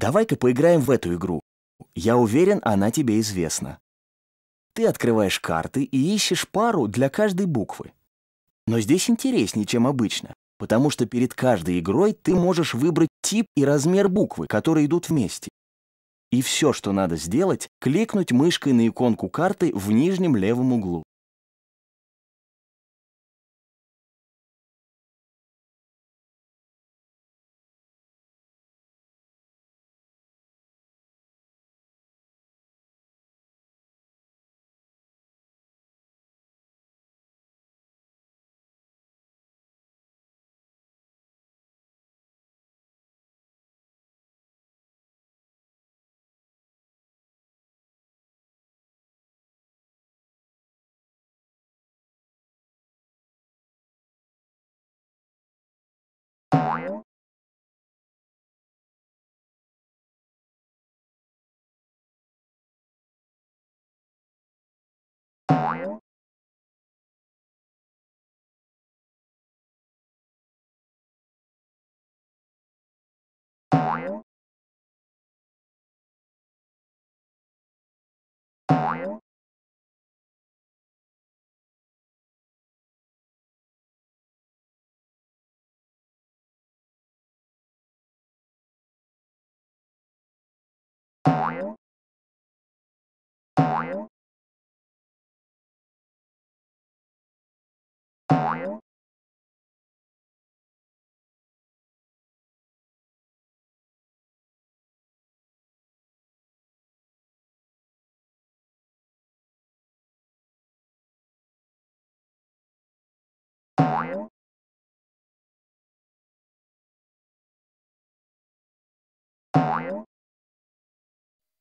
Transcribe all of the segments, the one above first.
Давай-ка поиграем в эту игру. Я уверен, она тебе известна. Ты открываешь карты и ищешь пару для каждой буквы. Но здесь интереснее, чем обычно, потому что перед каждой игрой ты можешь выбрать тип и размер буквы, которые идут вместе. И все, что надо сделать, кликнуть мышкой на иконку карты в нижнем левом углу.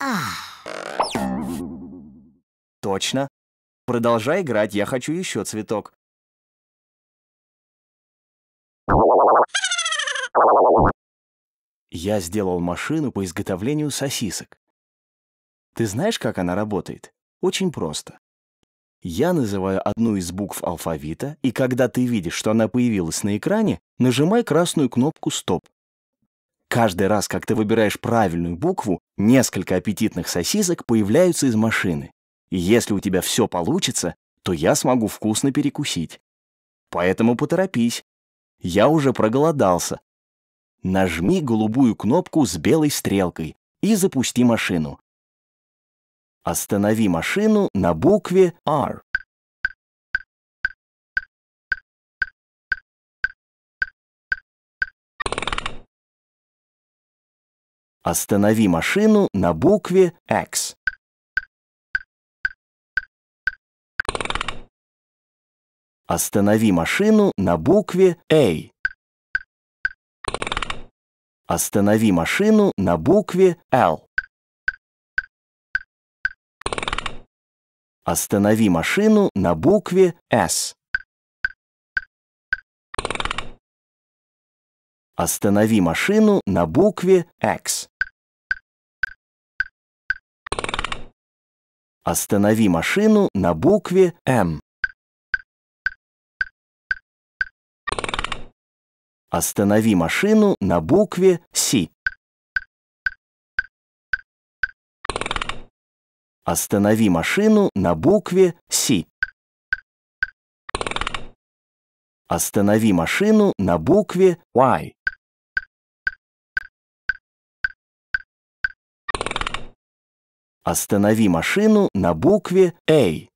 А. Точно. Продолжай играть, я хочу еще цветок. Я сделал машину по изготовлению сосисок. Ты знаешь, как она работает? Очень просто. Я называю одну из букв алфавита, и когда ты видишь, что она появилась на экране, нажимай красную кнопку «Стоп». Каждый раз, как ты выбираешь правильную букву, несколько аппетитных сосисок появляются из машины. И если у тебя все получится, то я смогу вкусно перекусить. Поэтому поторопись. Я уже проголодался. Нажми голубую кнопку с белой стрелкой и запусти машину. Останови машину на букве R. Останови машину на букве X. Останови машину на букве A. Останови машину на букве L. Останови машину на букве S. Останови машину на букве X. Останови машину на букве М. Останови машину на букве С. Останови машину на букве С. Останови машину на букве Y. Останови машину на букве «Эй».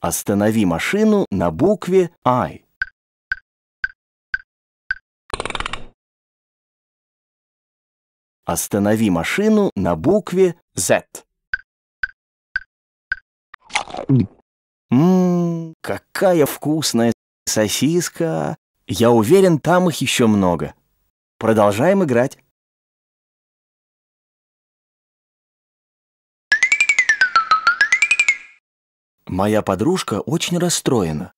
Останови машину на букве «Ай». Останови машину на букве «З». Ммм, какая вкусная сосиска! Я уверен, там их еще много. Продолжаем играть. Моя подружка очень расстроена,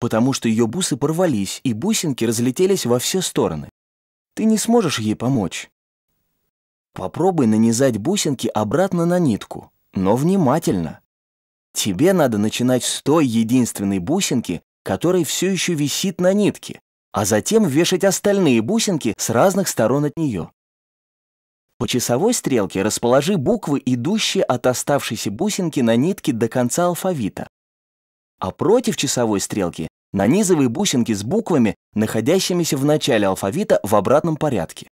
потому что ее бусы порвались, и бусинки разлетелись во все стороны. Ты не сможешь ей помочь. Попробуй нанизать бусинки обратно на нитку, но внимательно. Тебе надо начинать с той единственной бусинки, которая все еще висит на нитке, а затем вешать остальные бусинки с разных сторон от нее. По часовой стрелке расположи буквы, идущие от оставшейся бусинки на нитке до конца алфавита. А против часовой стрелки нанизывай бусинки с буквами, находящимися в начале алфавита в обратном порядке.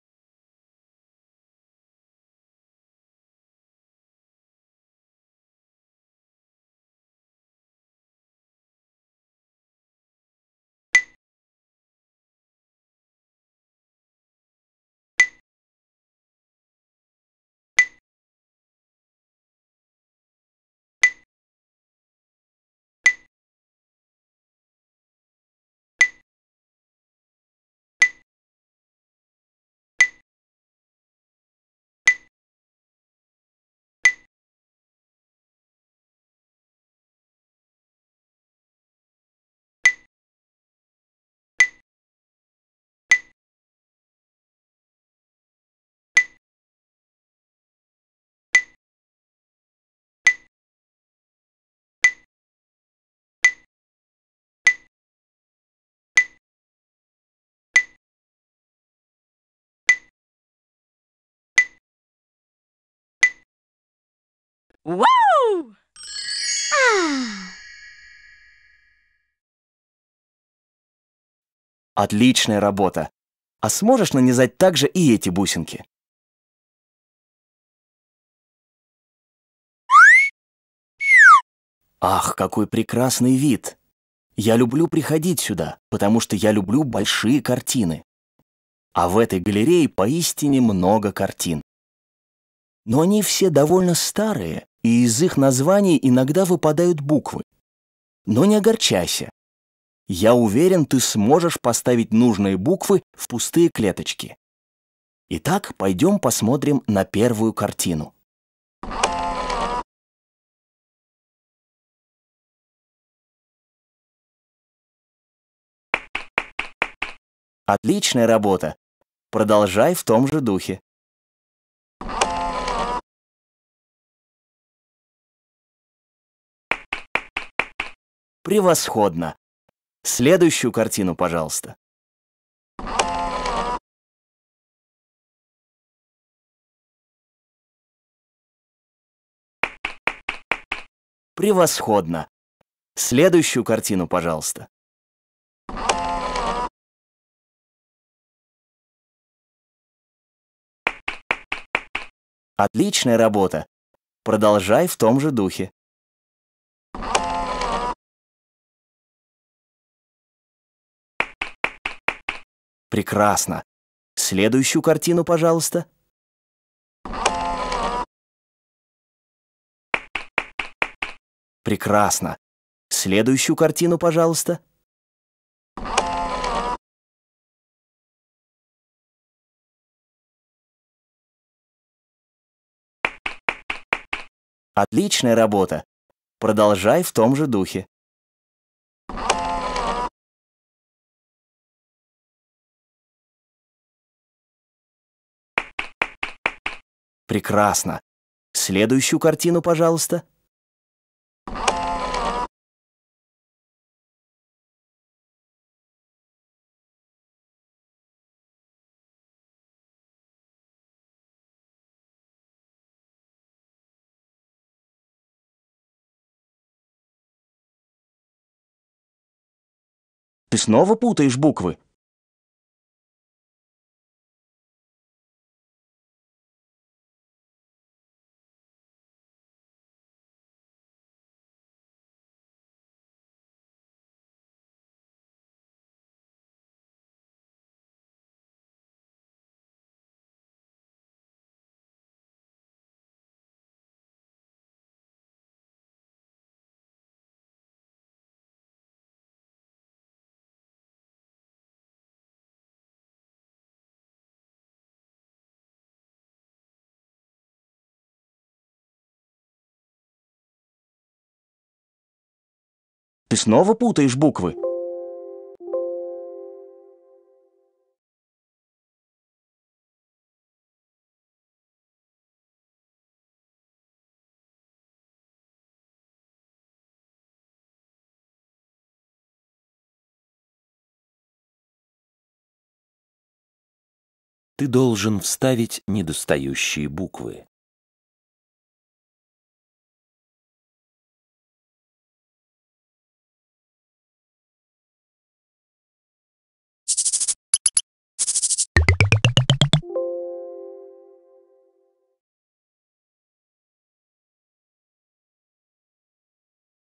Вау! А! Отличная работа! А сможешь нанизать также и эти бусинки? Ах, какой прекрасный вид! Я люблю приходить сюда, потому что я люблю большие картины. А в этой галерее поистине много картин. Но они все довольно старые, и из их названий иногда выпадают буквы. Но не огорчайся. Я уверен, ты сможешь поставить нужные буквы в пустые клеточки. Итак, пойдем посмотрим на первую картину. Отличная работа. Продолжай в том же духе. Превосходно. Следующую картину, пожалуйста. Превосходно. Следующую картину, пожалуйста. Отличная работа. Продолжай в том же духе. прекрасно. Следующую картину, пожалуйста. Прекрасно. Следующую картину, пожалуйста. Отличная работа. Продолжай в том же духе. Прекрасно. Следующую картину, пожалуйста. Ты снова путаешь буквы? Ты снова путаешь буквы. Ты должен вставить недостающие буквы.